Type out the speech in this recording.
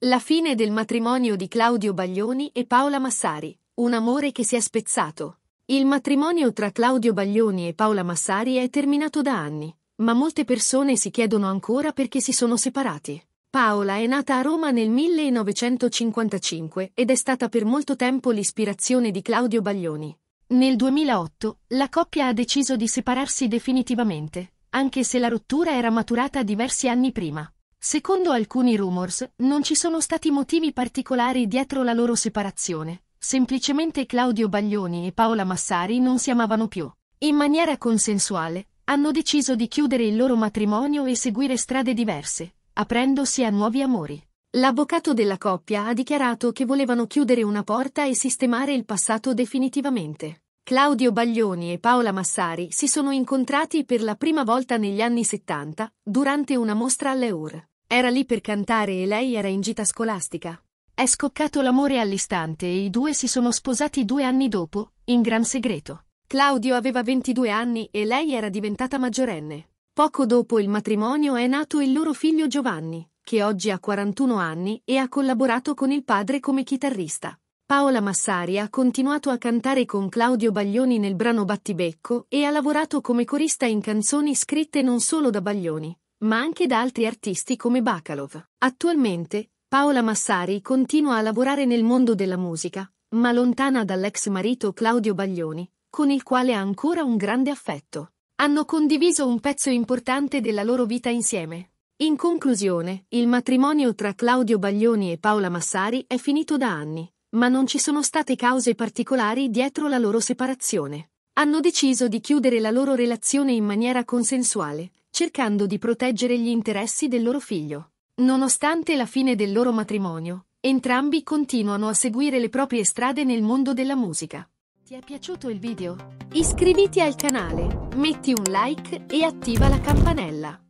La fine del matrimonio di Claudio Baglioni e Paola Massari, un amore che si è spezzato. Il matrimonio tra Claudio Baglioni e Paola Massari è terminato da anni, ma molte persone si chiedono ancora perché si sono separati. Paola è nata a Roma nel 1955 ed è stata per molto tempo l'ispirazione di Claudio Baglioni. Nel 2008 la coppia ha deciso di separarsi definitivamente, anche se la rottura era maturata diversi anni prima. Secondo alcuni rumors, non ci sono stati motivi particolari dietro la loro separazione. Semplicemente Claudio Baglioni e Paola Massari non si amavano più. In maniera consensuale, hanno deciso di chiudere il loro matrimonio e seguire strade diverse, aprendosi a nuovi amori. L'avvocato della coppia ha dichiarato che volevano chiudere una porta e sistemare il passato definitivamente. Claudio Baglioni e Paola Massari si sono incontrati per la prima volta negli anni 70, durante una mostra alle UR. Era lì per cantare e lei era in gita scolastica. È scoccato l'amore all'istante e i due si sono sposati due anni dopo, in gran segreto. Claudio aveva 22 anni e lei era diventata maggiorenne. Poco dopo il matrimonio è nato il loro figlio Giovanni, che oggi ha 41 anni e ha collaborato con il padre come chitarrista. Paola Massari ha continuato a cantare con Claudio Baglioni nel brano Battibecco e ha lavorato come corista in canzoni scritte non solo da Baglioni, ma anche da altri artisti come Bacalov. Attualmente, Paola Massari continua a lavorare nel mondo della musica, ma lontana dall'ex marito Claudio Baglioni, con il quale ha ancora un grande affetto. Hanno condiviso un pezzo importante della loro vita insieme. In conclusione, il matrimonio tra Claudio Baglioni e Paola Massari è finito da anni ma non ci sono state cause particolari dietro la loro separazione. Hanno deciso di chiudere la loro relazione in maniera consensuale, cercando di proteggere gli interessi del loro figlio. Nonostante la fine del loro matrimonio, entrambi continuano a seguire le proprie strade nel mondo della musica. Ti è piaciuto il video? Iscriviti al canale, metti un like e attiva la campanella.